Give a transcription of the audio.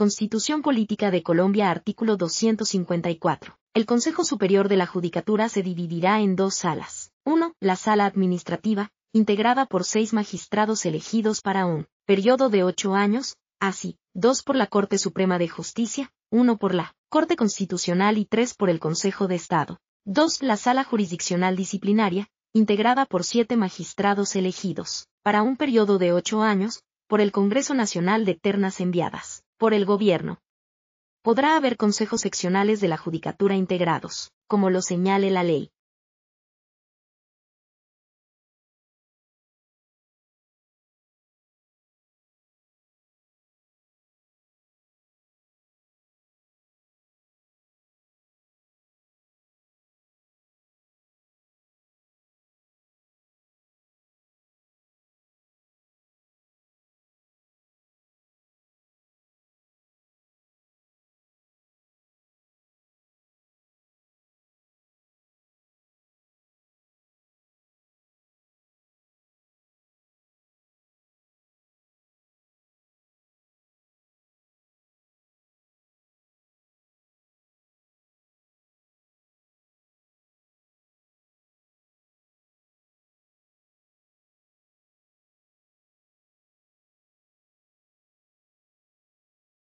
Constitución Política de Colombia artículo 254. El Consejo Superior de la Judicatura se dividirá en dos salas. 1. La sala administrativa, integrada por seis magistrados elegidos para un periodo de ocho años, así, dos por la Corte Suprema de Justicia, uno por la Corte Constitucional y tres por el Consejo de Estado. 2. La sala jurisdiccional disciplinaria, integrada por siete magistrados elegidos, para un periodo de ocho años, por el Congreso Nacional de Ternas enviadas por el gobierno. Podrá haber consejos seccionales de la Judicatura integrados, como lo señale la ley.